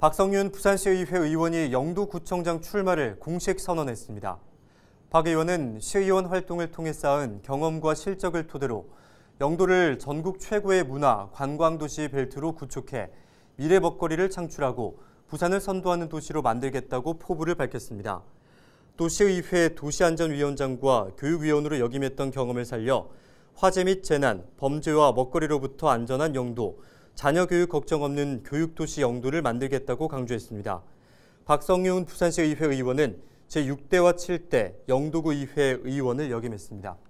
박성윤 부산시의회 의원이 영도구청장 출마를 공식 선언했습니다. 박 의원은 시의원 활동을 통해 쌓은 경험과 실적을 토대로 영도를 전국 최고의 문화, 관광도시 벨트로 구축해 미래 먹거리를 창출하고 부산을 선도하는 도시로 만들겠다고 포부를 밝혔습니다. 또 시의회 도시안전위원장과 교육위원으로 역임했던 경험을 살려 화재 및 재난, 범죄와 먹거리로부터 안전한 영도, 자녀 교육 걱정 없는 교육도시 영도를 만들겠다고 강조했습니다. 박성윤 부산시의회 의원은 제6대와 7대 영도구의회 의원을 역임했습니다.